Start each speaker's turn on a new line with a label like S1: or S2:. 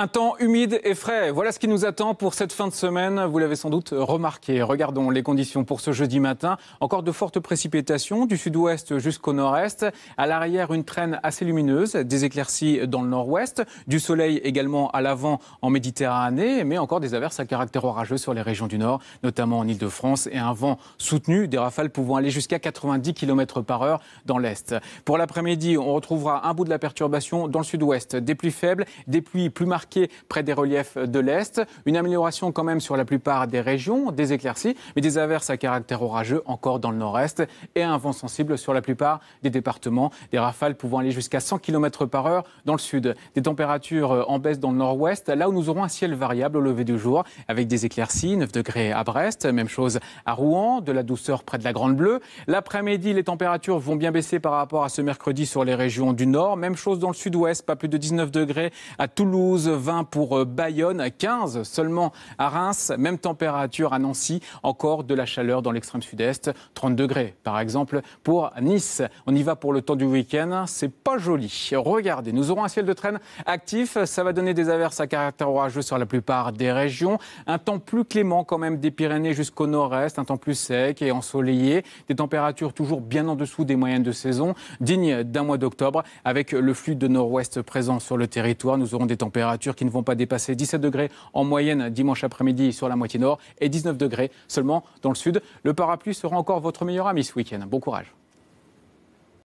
S1: Un temps humide et frais, voilà ce qui nous attend pour cette fin de semaine. Vous l'avez sans doute remarqué. Regardons les conditions pour ce jeudi matin. Encore de fortes précipitations du sud-ouest jusqu'au nord-est. À l'arrière, une traîne assez lumineuse, des éclaircies dans le nord-ouest, du soleil également à l'avant en Méditerranée, mais encore des averses à caractère orageux sur les régions du nord, notamment en ile de france et un vent soutenu, des rafales pouvant aller jusqu'à 90 km par heure dans l'est. Pour l'après-midi, on retrouvera un bout de la perturbation dans le sud-ouest, des pluies faibles, des pluies plus marquées est près des reliefs de l'Est. Une amélioration quand même sur la plupart des régions, des éclaircies, mais des averses à caractère orageux encore dans le nord-est et un vent sensible sur la plupart des départements. Des rafales pouvant aller jusqu'à 100 km par heure dans le sud. Des températures en baisse dans le nord-ouest, là où nous aurons un ciel variable au lever du jour avec des éclaircies, 9 degrés à Brest, même chose à Rouen, de la douceur près de la Grande Bleue. L'après-midi, les températures vont bien baisser par rapport à ce mercredi sur les régions du nord. Même chose dans le sud-ouest, pas plus de 19 degrés à Toulouse, 20 pour euh, Bayonne, 15 seulement à Reims, même température à Nancy, encore de la chaleur dans l'extrême sud-est, 30 degrés par exemple pour Nice. On y va pour le temps du week-end, c'est pas joli. Regardez, nous aurons un ciel de traîne actif, ça va donner des averses à caractère orageux sur la plupart des régions, un temps plus clément quand même des Pyrénées jusqu'au nord-est, un temps plus sec et ensoleillé, des températures toujours bien en dessous des moyennes de saison, dignes d'un mois d'octobre, avec le flux de nord-ouest présent sur le territoire, nous aurons des températures qui ne vont pas dépasser 17 degrés en moyenne dimanche après-midi sur la moitié nord et 19 degrés seulement dans le sud. Le parapluie sera encore votre meilleur ami ce week-end. Bon courage.